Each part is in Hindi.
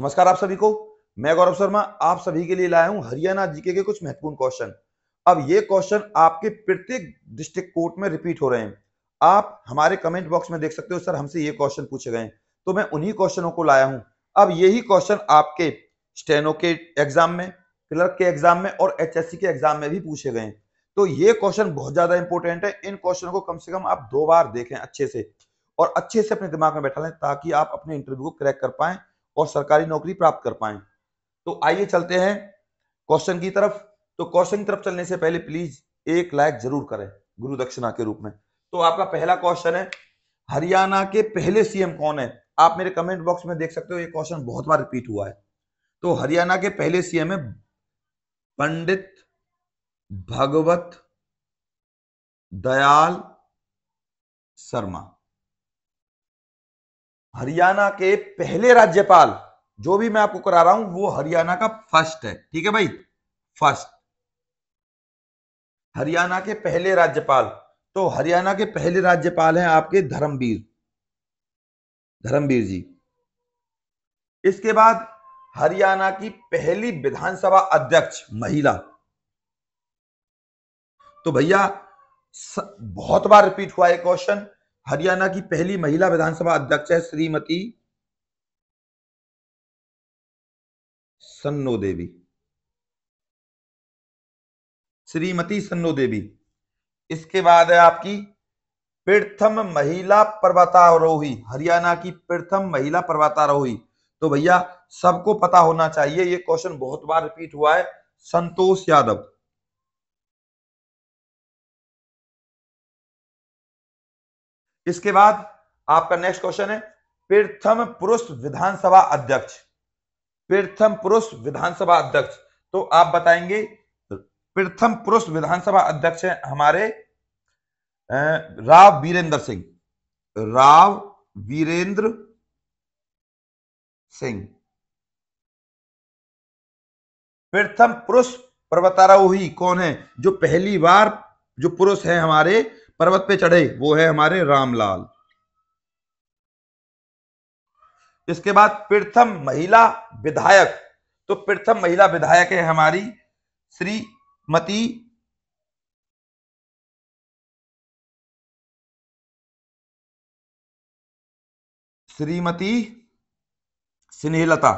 नमस्कार आप सभी को मैं गौरव शर्मा आप सभी के लिए लाया हूं हरियाणा जीके के कुछ महत्वपूर्ण क्वेश्चन अब ये क्वेश्चन आपके प्रत्येक डिस्ट्रिक्ट कोर्ट में रिपीट हो रहे हैं आप हमारे कमेंट बॉक्स में देख सकते हो सर हमसे ये क्वेश्चन पूछे गए तो मैं उन्हीं क्वेश्चनों को लाया हूं अब यही क्वेश्चन आपके स्टेनो के एग्जाम में क्लर्क के एग्जाम में और एच के एग्जाम में भी पूछे गए तो ये क्वेश्चन बहुत ज्यादा इंपॉर्टेंट है इन क्वेश्चन को कम से कम आप दो बार देखें अच्छे से और अच्छे से अपने दिमाग में बैठा लें ताकि आप अपने इंटरव्यू को क्रैक कर पाएं और सरकारी नौकरी प्राप्त कर पाए तो आइए चलते हैं क्वेश्चन की तरफ तो क्वेश्चन की तरफ चलने से पहले प्लीज एक लाइक जरूर करें गुरु दक्षिणा के रूप में तो आपका पहला क्वेश्चन है हरियाणा के पहले सीएम कौन है आप मेरे कमेंट बॉक्स में देख सकते हो ये क्वेश्चन बहुत बार रिपीट हुआ है तो हरियाणा के पहले सीएम है पंडित भगवत दयाल शर्मा हरियाणा के पहले राज्यपाल जो भी मैं आपको करा रहा हूं वो हरियाणा का फर्स्ट है ठीक है भाई फर्स्ट हरियाणा के पहले राज्यपाल तो हरियाणा के पहले राज्यपाल हैं आपके धर्मवीर धर्मवीर जी इसके बाद हरियाणा की पहली विधानसभा अध्यक्ष महिला तो भैया बहुत बार रिपीट हुआ है क्वेश्चन हरियाणा की पहली महिला विधानसभा अध्यक्ष है श्रीमती सन्नो देवी श्रीमती सन्नो देवी इसके बाद है आपकी प्रथम महिला पर्वतारोही हरियाणा की प्रथम महिला पर्वतारोही तो भैया सबको पता होना चाहिए ये क्वेश्चन बहुत बार रिपीट हुआ है संतोष यादव इसके बाद आपका नेक्स्ट क्वेश्चन है प्रथम पुरुष विधानसभा अध्यक्ष प्रथम पुरुष विधानसभा अध्यक्ष तो आप बताएंगे प्रथम पुरुष विधानसभा अध्यक्ष है हमारे राव वीरेंद्र सिंह राव वीरेंद्र सिंह प्रथम पुरुष पर्वतारोही कौन है जो पहली बार जो पुरुष है हमारे पर्वत पे चढ़े वो है हमारे रामलाल इसके बाद प्रथम महिला विधायक तो प्रथम महिला विधायक है हमारी श्रीमती श्रीमती स्नेहलता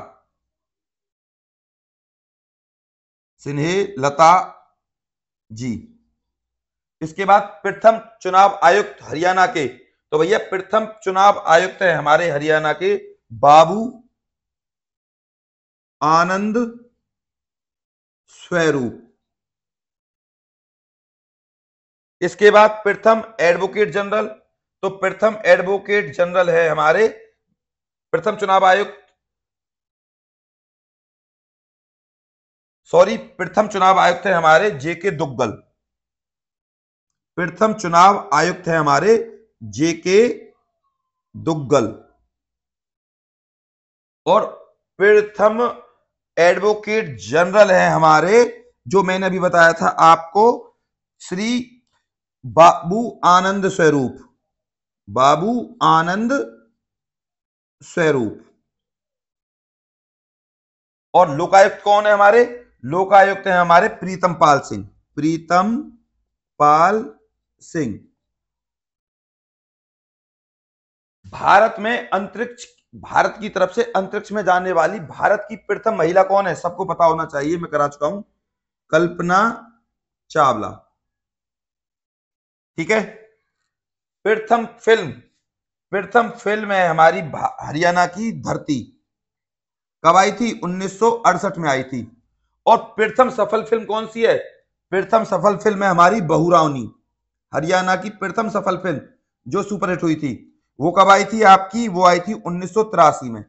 स्नेहलता जी इसके बाद प्रथम चुनाव आयुक्त हरियाणा के तो भैया प्रथम चुनाव आयुक्त है हमारे हरियाणा के बाबू आनंद स्वरूप इसके बाद प्रथम एडवोकेट जनरल तो प्रथम एडवोकेट जनरल है हमारे प्रथम चुनाव आयुक्त सॉरी प्रथम चुनाव आयुक्त है हमारे जेके दुग्गल प्रथम चुनाव आयुक्त है हमारे जेके दुग्गल और प्रथम एडवोकेट जनरल है हमारे जो मैंने अभी बताया था आपको श्री बाबू आनंद स्वरूप बाबू आनंद स्वरूप और लोकायुक्त कौन है हमारे लोकायुक्त है हमारे प्रीतम पाल सिंह प्रीतम पाल सिंह भारत में अंतरिक्ष भारत की तरफ से अंतरिक्ष में जाने वाली भारत की प्रथम महिला कौन है सबको पता होना चाहिए मैं करा चुका हूं कल्पना चावला ठीक है प्रथम फिल्म प्रथम फिल्म है हमारी हरियाणा की धरती कब आई थी 1968 में आई थी और प्रथम सफल फिल्म कौन सी है प्रथम सफल फिल्म है हमारी बहुरावनी हरियाणा की प्रथम सफल फिल्म जो सुपरहिट हुई थी वो कब आई थी आपकी वो आई थी उन्नीस में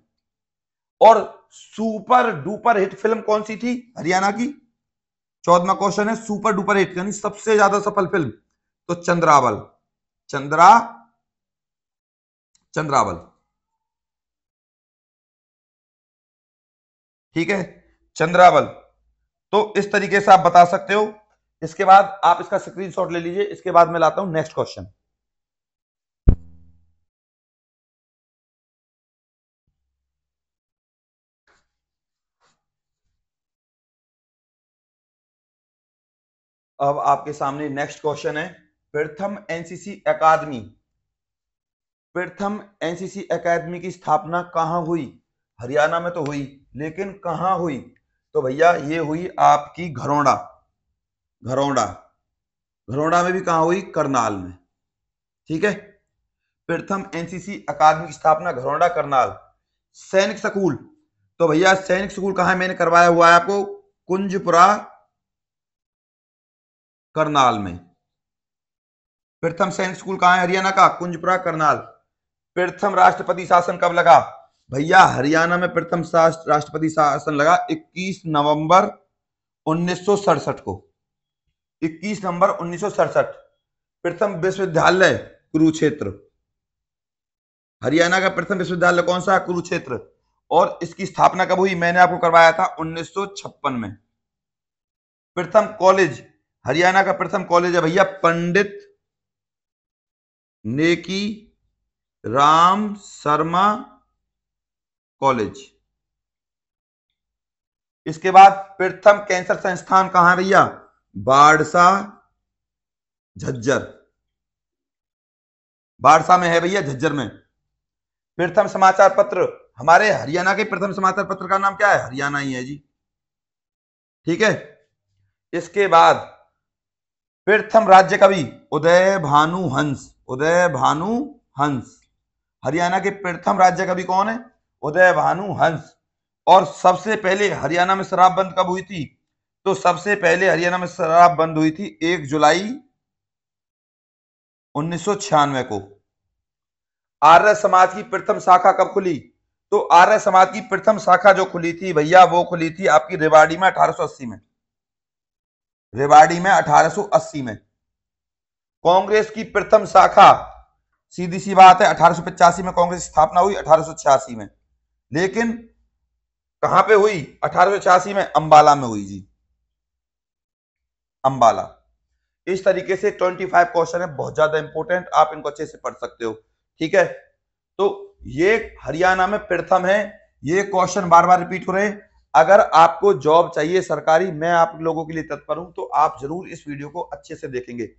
और सुपर डुपर हिट फिल्म कौन सी थी हरियाणा की चौदवा क्वेश्चन है सुपर डुपर हिट यानी सबसे ज्यादा सफल फिल्म तो चंद्रावल चंद्रा चंद्रावल ठीक है चंद्रावल तो इस तरीके से आप बता सकते हो इसके बाद आप इसका स्क्रीनशॉट ले लीजिए इसके बाद मैं लाता हूं नेक्स्ट क्वेश्चन अब आपके सामने नेक्स्ट क्वेश्चन है प्रथम एनसीसी अकादमी प्रथम एनसीसी अकादमी की स्थापना कहां हुई हरियाणा में तो हुई लेकिन कहां हुई तो भैया ये हुई आपकी घरोड़ा घरौंडा घरौंडा में भी कहा हुई करनाल में ठीक है प्रथम एनसीसी अकादमी की स्थापना घरौंडा करनाल सैनिक स्कूल तो भैया सैनिक स्कूल कहा है मैंने करवाया हुआ है आपको कुंजपुरा करनाल में प्रथम सैनिक स्कूल कहा है हरियाणा का कुंजपुरा करनाल प्रथम राष्ट्रपति शासन कब लगा भैया हरियाणा में प्रथम राष्ट्रपति शासन लगा 21 नवंबर उन्नीस को इक्कीस नंबर उन्नीस प्रथम विश्वविद्यालय कुरुक्षेत्र हरियाणा का प्रथम विश्वविद्यालय कौन सा है कुरुक्षेत्र और इसकी स्थापना कब हुई मैंने आपको करवाया था 1956 में प्रथम कॉलेज हरियाणा का प्रथम कॉलेज है भैया पंडित नेकी राम शर्मा कॉलेज इसके बाद प्रथम कैंसर संस्थान कहां भैया बाड़सा झज्जर बाड़सा में है भैया झज्जर में प्रथम समाचार पत्र हमारे हरियाणा के प्रथम समाचार पत्र का नाम क्या है हरियाणा ही है जी ठीक है इसके बाद प्रथम राज्य कवि उदय भानु हंस उदय भानु हंस हरियाणा के प्रथम राज्य कवि कौन है उदय भानु हंस और सबसे पहले हरियाणा में शराबबंद कब हुई थी तो सबसे पहले हरियाणा में शराब बंद हुई थी एक जुलाई उन्नीस को आर्य समाज की प्रथम शाखा कब खुली तो आर्य समाज की प्रथम शाखा जो खुली थी भैया वो खुली थी आपकी रेवाड़ी में 1880 में रेवाड़ी में 1880 में कांग्रेस की प्रथम शाखा सीधी सी बात है अठारह में कांग्रेस स्थापना हुई अठारह में लेकिन कहां पे हुई अठारह में अंबाला में हुई जी अंबाला इस तरीके से 25 क्वेश्चन है बहुत ज्यादा इंपॉर्टेंट आप इनको अच्छे से पढ़ सकते हो ठीक है तो ये हरियाणा में प्रथम है ये क्वेश्चन बार बार रिपीट हो रहे हैं अगर आपको जॉब चाहिए सरकारी मैं आप लोगों के लिए तत्पर हूं तो आप जरूर इस वीडियो को अच्छे से देखेंगे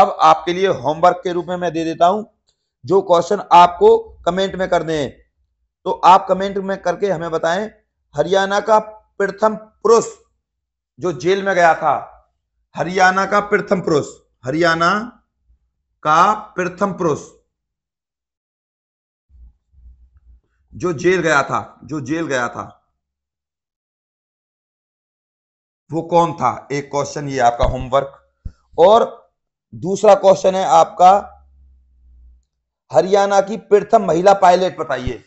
अब आपके लिए होमवर्क के रूप में मैं दे देता हूं जो क्वेश्चन आपको कमेंट में करने हैं तो आप कमेंट में करके हमें बताएं हरियाणा का प्रथम पुरुष जो जेल में गया था हरियाणा का प्रथम पुरुष हरियाणा का प्रथम पुरुष जो जेल गया था जो जेल गया था वो कौन था एक क्वेश्चन ये आपका होमवर्क और दूसरा क्वेश्चन है आपका हरियाणा की प्रथम महिला पायलट बताइए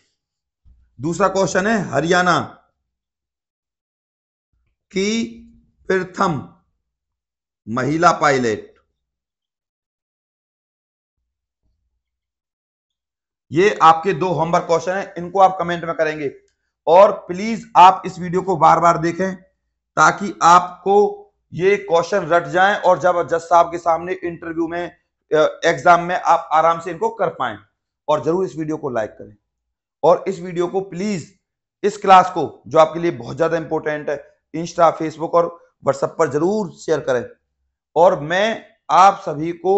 दूसरा क्वेश्चन है हरियाणा की प्रथम महिला पायलट ये आपके दो होमवर्क क्वेश्चन हैं इनको आप कमेंट में करेंगे और प्लीज आप इस वीडियो को बार बार देखें ताकि आपको ये क्वेश्चन रट जाएं और जब जज साहब के सामने इंटरव्यू में एग्जाम में आप आराम से इनको कर पाए और जरूर इस वीडियो को लाइक करें और इस वीडियो को प्लीज इस क्लास को जो आपके लिए बहुत ज्यादा इंपॉर्टेंट है इंस्टा फेसबुक और व्हाट्सएप पर जरूर शेयर करें और मैं आप सभी को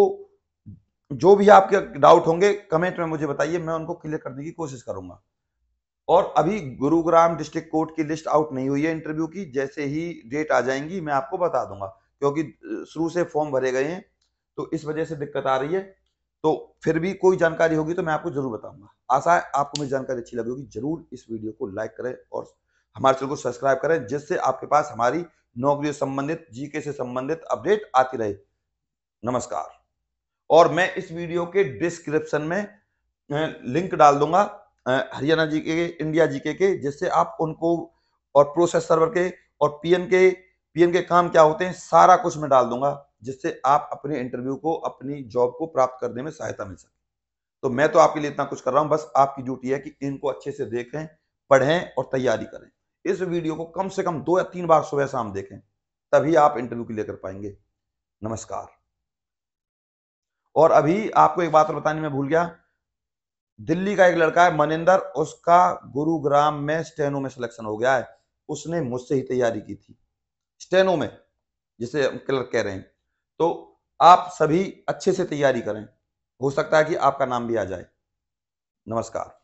जो भी आपके डाउट होंगे कमेंट में मुझे बताइए मैं उनको क्लियर करने की कोशिश करूंगा और अभी गुरुग्राम डिस्ट्रिक्ट कोर्ट की लिस्ट आउट नहीं हुई है इंटरव्यू की जैसे ही डेट आ जाएंगी मैं आपको बता दूंगा क्योंकि शुरू से फॉर्म भरे गए हैं तो इस वजह से दिक्कत आ रही है तो फिर भी कोई जानकारी होगी तो मैं आपको जरूर बताऊंगा आशा है आपको मेरी जानकारी अच्छी लगी होगी जरूर इस वीडियो को लाइक करें और हमारे चैनल को सब्सक्राइब करें जिससे आपके पास हमारी नौकरी संबंधित जीके से संबंधित अपडेट आती रहे नमस्कार और मैं इस वीडियो के डिस्क्रिप्शन में लिंक डाल दूंगा हरियाणा जी के इंडिया जीके के जिससे आप उनको और प्रोसेस सर्वर के और पीएन के पीएन के काम क्या होते हैं सारा कुछ मैं डाल दूंगा जिससे आप अपने इंटरव्यू को अपनी जॉब को प्राप्त करने में सहायता मिल सके तो मैं तो आपके लिए इतना कुछ कर रहा हूं बस आपकी ड्यूटी है कि इनको अच्छे से देखें पढ़ें और तैयारी करें इस वीडियो को कम से कम दो या तीन बार सुबह शाम देखें तभी आप इंटरव्यू क्लियर कर पाएंगे नमस्कार और अभी आपको एक बात बताने में भूल गया दिल्ली का एक लड़का है मनिंदर उसका गुरुग्राम में स्टेनो में सिलेक्शन हो गया है उसने मुझसे ही तैयारी की थी स्टेनो में जिसे क्लर्क कह रहे हैं तो आप सभी अच्छे से तैयारी करें हो सकता है कि आपका नाम भी आ जाए नमस्कार